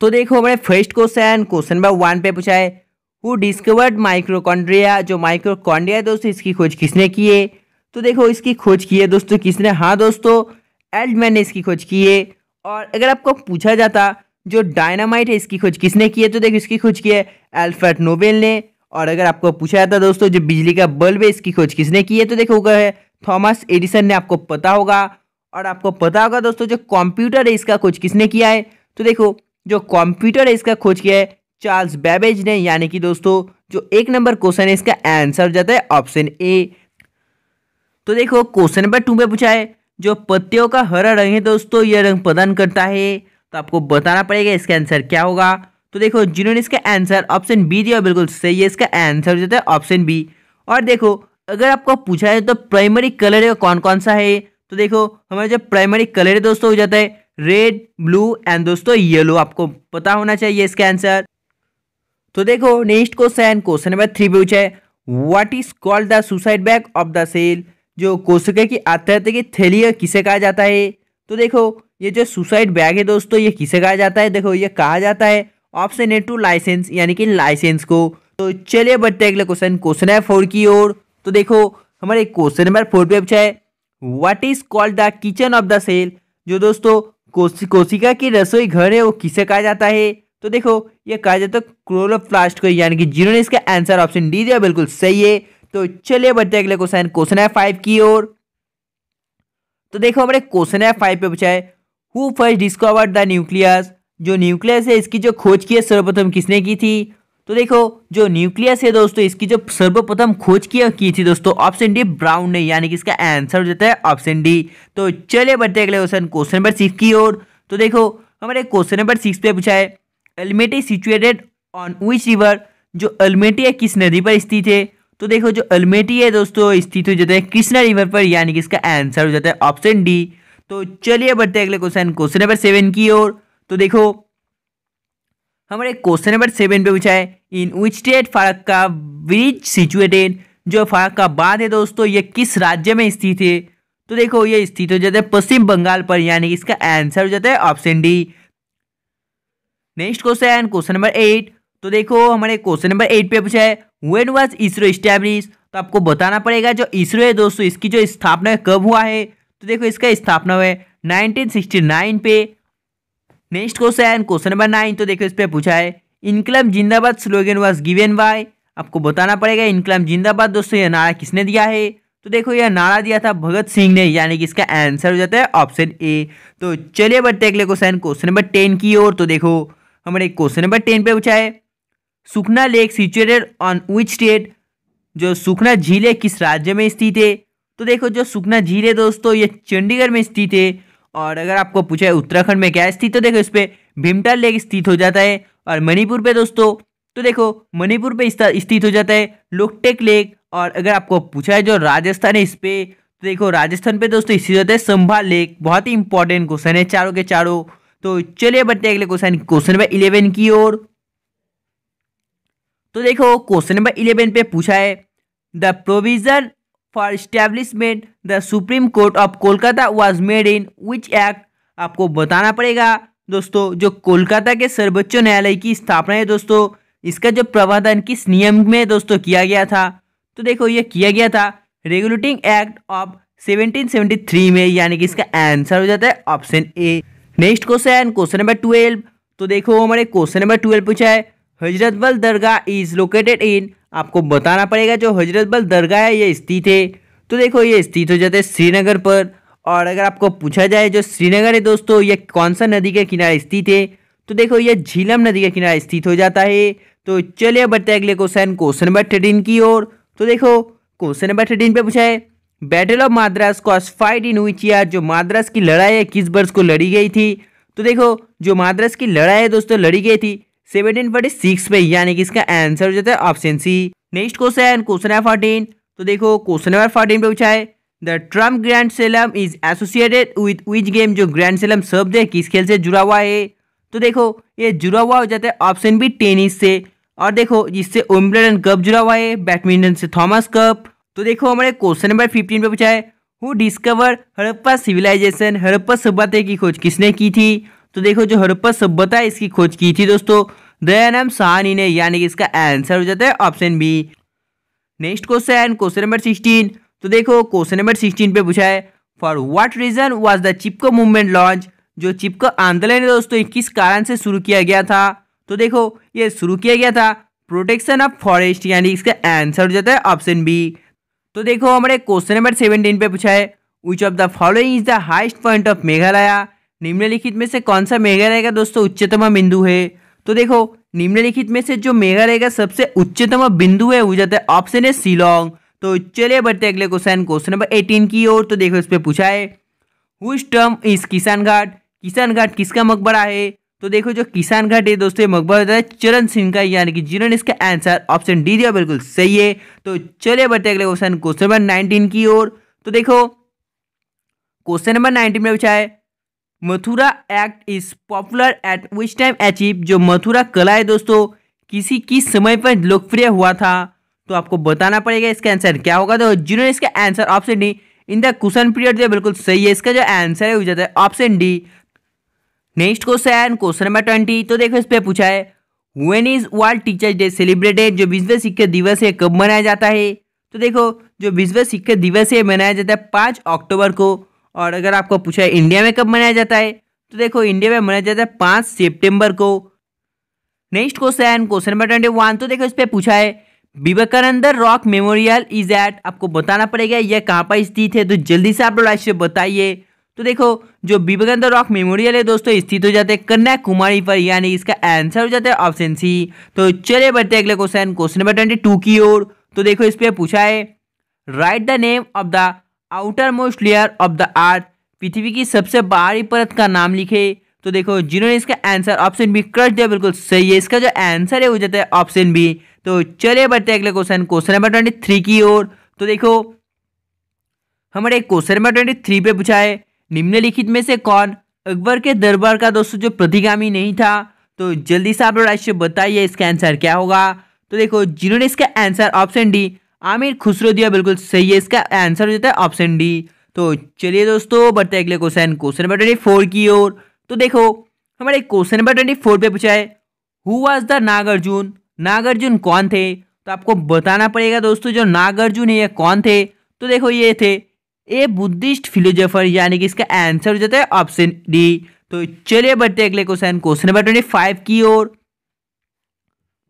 तो देखो हमारे first question question number one पे पूछा है हु डिस्कवर्ड माइक्रोकॉन्ड्रिया जो माइक्रोकॉन्ड्रिया दोस्तों इसकी खोज किसने की है तो देखो इसकी खोज की है दोस्तों किसने हाँ दोस्तों एल्डमैन ने इसकी खोज की है और अगर आपको पूछा जाता जो डायनामाइट है इसकी खोज किसने की है तो देखो इसकी खोज की है एल्फ्रेड नोबेल ने और अगर आपको पूछा जाता दोस्तों जो बिजली का बल्ब है इसकी खोज किसने की है तो देखो है थॉमस एडिसन ने आपको पता होगा और आपको पता होगा दोस्तों जो कंप्यूटर है इसका खोज किसने किया है तो देखो जो कंप्यूटर है इसका खोज किया है चार्ल्स बैबेज ने यानी कि दोस्तों जो एक नंबर क्वेश्चन है इसका आंसर जाता है ऑप्शन ए तो देखो क्वेश्चन नंबर टू में पूछा है जो पत्तियों का हरा रंग है दोस्तों यह रंग प्रदान करता है तो आपको बताना पड़ेगा इसका आंसर क्या होगा तो देखो जिन्होंने इसका आंसर ऑप्शन बी दिया बिल्कुल सही है इसका आंसर जाता है ऑप्शन बी और देखो अगर आपको पूछा है तो प्राइमरी कलर कौन कौन सा है तो देखो हमारा जो प्राइमरी कलर है दोस्तों हो जाता है रेड ब्लू एंड दोस्तों येलो आपको पता होना चाहिए इसका आंसर तो देखो next question question number three पे पूछा है what is called the suicide bag of the cell जो कोशिका की आत्महत्या की थैलिया किसे कहा जाता है तो देखो ये जो सुसाइड बैग है दोस्तों ये किसे कहा जाता है देखो ये कहा जाता है ऑप्शन ए टू लाइसेंस यानी कि लाइसेंस को तो चलिए बढ़ते अगले क्वेश्चन क्वेश्चन है फोर की ओर तो देखो हमारे क्वेश्चन नंबर फोर पे पूछा है what is called the kitchen of the cell जो दोस्तों कोश, कोशिका की रसोई घर है वो किसे कहा जाता है तो देखो ये कहा जाता है क्लोरोप्लास्ट को यानी कि जिन्होंने इसका आंसर ऑप्शन डी दिया बिल्कुल सही है तो चलिए बढ़ते अगले क्वेश्चन क्वेश्चन है फाइव की ओर तो देखो हमारे क्वेश्चन है फाइव पे पूछा है who first discovered the nucleus जो न्यूक्लियस है इसकी जो खोज की है सर्वप्रथम किसने की थी तो देखो जो न्यूक्लियस है दोस्तों इसकी जो सर्वप्रथम खोज किया की थी दोस्तों ऑप्शन डी ब्राउन ने यानी कि इसका आंसर हो जाता है ऑप्शन डी तो चलिए बढ़ते अगले क्वेश्चन क्वेश्चन नंबर सिक्स की ओर तो देखो हमारे क्वेश्चन नंबर सिक्स पे पूछा है Almatti situated on which river जो अल्मेटी है किस नदी पर स्थित है तो देखो जो अल्मेटी है दोस्तों स्थित हो जाता है कृष्णा रिवर पर यानी कि इसका आंसर हो जाता है ऑप्शन डी तो चलिए बढ़ते अगले क्वेश्चन क्वेश्चन नंबर सेवन की ओर तो देखो हमारे क्वेश्चन नंबर सेवन पे पूछा है in which state Farakka bridge situated जो फारक्का बांध है दोस्तों ये किस राज्य में स्थित है तो देखो ये स्थित हो जाता है पश्चिम बंगाल पर यानी इसका आंसर हो जाता है option D next question question number eight तो देखो हमारे क्वेश्चन नंबर एट पे पूछा है वेन वॉज इसरो स्टैब्लिश तो आपको बताना पड़ेगा जो इसरो है दोस्तों इसकी जो स्थापना कब हुआ है तो देखो इसका स्थापना हुआ है 1969 पे next question question number nine तो देखो इस पर पूछा है इनकलम जिंदाबाद स्लोगन वॉज गिवेन बाय आपको बताना पड़ेगा इनकलम जिंदाबाद दोस्तों यह नारा किसने दिया है तो देखो यह नारा दिया था भगत सिंह ने यानी कि इसका आंसर हो जाता है ऑप्शन ए तो चलिए बढ़ते अगले क्वेश्चन क्वेश्चन नंबर टेन की ओर तो देखो हमारे क्वेश्चन नंबर टेन पे पूछा है Sukhna lake situated on which state जो सुखना झील है किस राज्य में स्थित है तो देखो जो सुखना झील है दोस्तों ये चंडीगढ़ में स्थित है और अगर आपको पूछा है उत्तराखंड में क्या स्थित तो देखो इस पर भीमटाल लेक स्थित हो जाता है और मणिपुर पे दोस्तों तो देखो मणिपुर पे स्थित हो जाता है लोकटेक लेक और अगर आपको पूछा है जो राजस्थान है इस पे तो देखो राजस्थान पे दोस्तों स्थित होता है संभा लेक बहुत ही इंपॉर्टेंट क्वेश्चन है चारों के चारों तो चलिए बढ़ते अगले क्वेश्चन क्वेश्चन नंबर इलेवन की ओर तो देखो क्वेश्चन नंबर इलेवन पे पूछा है the provision for establishment the Supreme Court of Kolkata was made in which act आपको बताना पड़ेगा दोस्तों जो कोलकाता के सर्वोच्च न्यायालय की स्थापना है दोस्तों इसका जो प्रावधान किस नियम में दोस्तों किया गया था तो देखो ये किया गया था रेगुलेटिंग एक्ट ऑफ 1773 में यानी कि इसका आंसर हो जाता है option A next question question number twelve तो देखो हमारे क्वेश्चन नंबर ट्वेल्व पूछा है Hazratbal Dargah is located in आपको बताना पड़ेगा जो हजरत बल दरगाह है ये स्थित है तो देखो ये स्थित हो जाता है श्रीनगर पर और अगर आपको पूछा जाए जो श्रीनगर है दोस्तों ये कौन सा नदी के किनारे स्थित है तो देखो ये झीलम नदी के किनारे स्थित हो जाता है तो चलिए बढ़ते अगले क्वेश्चन क्वेश्चन नंबर थर्टीन की ओर तो देखो क्वेश्चन नंबर थर्टीन पे पूछा है battle of Madras was fought in हुई जो माद्रास की लड़ाई है किस वर्ष को लड़ी गई थी तो देखो जो माद्रास की लड़ाई है दोस्तों लड़ी गई थी सेवनटीन फोर्टी सिक्स पे यानी कि इसका आंसर हो जाता है option C next question question number fourteen तो देखो क्वेश्चन नंबर फोर्टीन पे पूछा है the term grand slam is associated with which game जो ग्रैंड सेलम शब्द है किस खेल से जुड़ा हुआ है तो देखो ये जुड़ा हुआ हो जाता है ऑप्शन बी टेनिस से और देखो इससे ओम्बलडन कप जुड़ा हुआ है बैडमिंटन से थॉमस कप तो देखो हमारे क्वेश्चन नंबर फिफ्टीन पे पूछा है who discover Harappa civilisation Harappa सभ्यता की खोज किसने की थी तो देखो जो हड़प्पा सभ्यता इसकी खोज की थी दोस्तों दयानम सहानी ने यानी कि इसका आंसर हो जाता है option B next question question number sixteen तो देखो क्वेश्चन नंबर सिक्सटीन पे पूछा है for what reason was the Chipko movement launch जो चिपको आंदोलन है दोस्तों किस कारण से शुरू किया गया था तो देखो ये शुरू किया गया था प्रोटेक्शन ऑफ फॉरेस्ट यानी इसका आंसर हो जाता है ऑप्शन बी तो देखो हमारे क्वेश्चन नंबर सेवनटीन पे पूछा है which of the following is the highest point of Meghalaya निम्नलिखित में से कौन सा मेगा रहेगा दोस्तों उच्चतम बिंदु है तो देखो निम्नलिखित में से जो मेगा रहेगा सबसे उच्चतम बिंदु है वो जाता है ऑप्शन है सिलोंग तो चलिए बढ़ते अगले क्वेश्चन क्वेश्चन नंबर एटीन की ओर तो देखो इस पर पूछा है हुज टर्म इज किसान घाट किसान घाट किसका मकबरा है तो देखो जो किसान घाट है दोस्तों ये मकबरा होता है चरण सिंह का यानी कि जिन्होंने इसका आंसर ऑप्शन डी दिया बिल्कुल सही है तो चलिए बढ़ते अगले क्वेश्चन क्वेश्चन नंबर नाइनटीन की ओर तो देखो क्वेश्चन नंबर नाइनटीन में पूछा है Mathura act is popular at which time achieve जो मथुरा कला है दोस्तों किसी किस समय पर लोकप्रिय हुआ था तो आपको बताना पड़ेगा इसका आंसर क्या होगा तो जिन्होंने इसका answer option D in the question period जो बिल्कुल सही है इसका जो आंसर है वो जाता है option D next question question number twenty तो देखो इस पर पूछा है when is world teachers day celebrated जो विश्व शिक्षक दिवस है कब मनाया जाता है तो देखो जो विश्व शिक्षक दिवस है मनाया जाता है पाँच अक्टूबर को और अगर आपको पूछा है इंडिया में कब मनाया जाता है तो देखो इंडिया में मनाया जाता है पाँच सितंबर को next question question number twenty one तो देखो इस पर पूछा है Vivekananda rock memorial is at आपको बताना पड़ेगा यह कहाँ पर स्थित है तो जल्दी से आप लोग राष्ट्र बताइए तो देखो जो विवेकानंद रॉक मेमोरियल है दोस्तों स्थित हो जाते हैं कन्याकुमारी पर यानी इसका आंसर हो जाता है ऑप्शन सी तो चलिए बढ़ते अगले question question number twenty two की ओर तो देखो इस पर पूछा है write the name of the outermost layer of the earth पृथ्वी की सबसे बाहरी परत का नाम लिखे तो देखो जिन्होंने इसका आंसर ऑप्शन बी क्रश दिया बिल्कुल सही है इसका जो आंसर है वो जाता है ऑप्शन बी तो चलिए बढ़ते हैं अगले question question number twenty three की ओर तो देखो हमारे क्वेश्चन नंबर ट्वेंटी थ्री पे पूछा है निम्नलिखित में से कौन अकबर के दरबार का दोस्तों जो प्रतिगामी नहीं था तो जल्दी से आप लोग बताइए इसका आंसर क्या होगा तो देखो जिन्होंने इसका answer option D Amir Khusro दिया बिल्कुल सही है इसका आंसर हो जाता है ऑप्शन डी तो चलिए दोस्तों बढ़ते अगले question question number twenty four की ओर तो देखो हमारे क्वेश्चन नंबर ट्वेंटी फोर पे पूछा है who was the Nagarjuna Nagarjuna कौन थे तो आपको बताना पड़ेगा दोस्तों जो नागार्जुन है ये कौन थे तो देखो ये थे ए बुद्धिस्ट फिलोजोफर यानी कि इसका आंसर हो जाता है ऑप्शन डी तो चलिए बढ़ते अगले question question number twenty five की ओर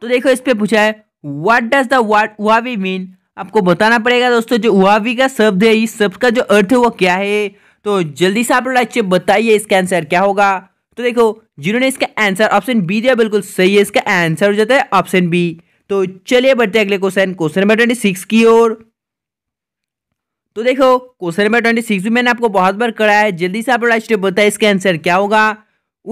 तो देखो इस पर पूछा है व्हाट डज द वाट उहावी मीन आपको बताना पड़ेगा दोस्तों जो उहावी का शब्द है इस शब्द का जो अर्थ है वो क्या है तो जल्दी से आप लोग अच्छे बताइए इसका आंसर क्या होगा तो देखो जिन्होंने इसका आंसर ऑप्शन बी दिया बिल्कुल सही है इसका आंसर हो जाता है ऑप्शन बी तो चलिए बढ़ते अगले question question number twenty six की ओर तो देखो क्वेश्चन नंबर ट्वेंटी सिक्स भी मैंने आपको बहुत बार कराया है जल्दी से आप लोग अच्छे बताए इसका आंसर क्या होगा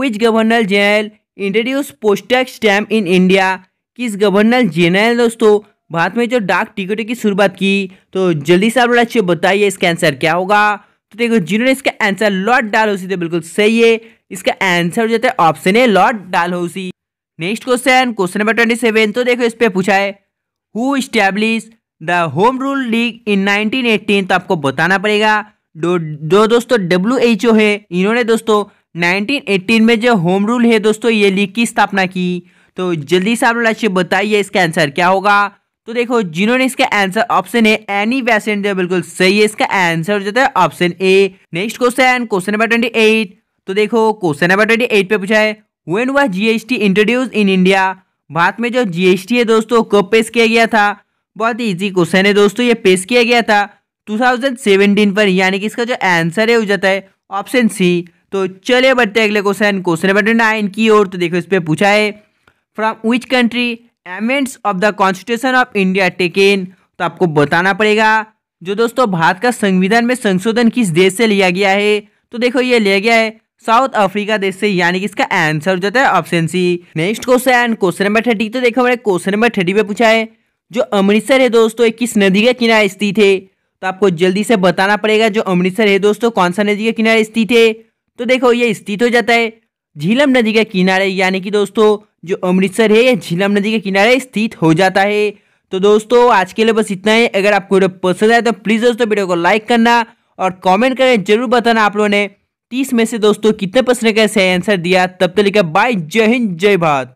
which governor general introduce postal stamp in India किस गवर्नर जनरल दोस्तों भारत में जो डाक टिकटों की शुरुआत की तो जल्दी से आप लोग अच्छे बताइए इसका आंसर क्या होगा तो देखो जिन्होंने इसका आंसर लॉर्ड डाल थे बिल्कुल सही है इसका आंसर हो जाता है ऑप्शन है लॉर्ड हो next question question number twenty seven तो देखो इस पर पूछा है who establish the home rule league in nineteen eighteen तो आपको बताना पड़ेगा जो दो, दोस्तों डब्ल्यू एच ओ है इन्होंने दोस्तों नाइनटीन एट्टीन में जो होम रूल है दोस्तों ये लीग की स्थापना की तो जल्दी से आप लक्ष्य बताइए इसका आंसर क्या होगा तो देखो जिन्होंने इसका आंसर ऑप्शन है एनी वैसेन बिल्कुल सही है इसका आंसर हो जाता है option A next question question number twenty eight तो देखो क्वेश्चन नंबर ट्वेंटी एट पे पूछा है वेन हुआ GST introduce in India Bharat में जो जीएसटी है दोस्तों कब पेश किया गया था बहुत ही इजी क्वेश्चन है दोस्तों ये पेश किया गया था सेवेंटीन पर यानी कि इसका जो आंसर है हो जाता है ऑप्शन सी तो चलिए बढ़ते अगले क्वेश्चन क्वेश्चन नंबर नाइन की ओर तो देखो इस पर पूछा है from which country amendments of the constitution of India taken तो आपको बताना पड़ेगा जो दोस्तों भारत का संविधान में संशोधन किस देश से लिया गया है तो देखो ये लिया गया है साउथ अफ्रीका देश से यानी कि इसका आंसर जो है option C next question question number thirty तो देखो मैंने क्वेश्चन नंबर थर्टी पे पूछा है जो अमृतसर है दोस्तों किस नदी के किनारे स्थित है तो आपको जल्दी से बताना पड़ेगा जो अमृतसर है दोस्तों कौन सा नदी के किनारे स्थित है तो देखो ये स्थित हो जाता है झीलम नदी के किनारे यानी कि दोस्तों जो अमृतसर है यह झीलम नदी के किनारे स्थित हो जाता है तो दोस्तों आज के लिए बस इतना ही अगर आपको वीडियो पसंद आए तो प्लीज़ दोस्तों वीडियो को लाइक करना और कमेंट करें जरूर बताना आप लोगों ने तीस में से दोस्तों कितने प्रश्न का सही आंसर दिया तब तक लिखा बाय जय हिंद जय भारत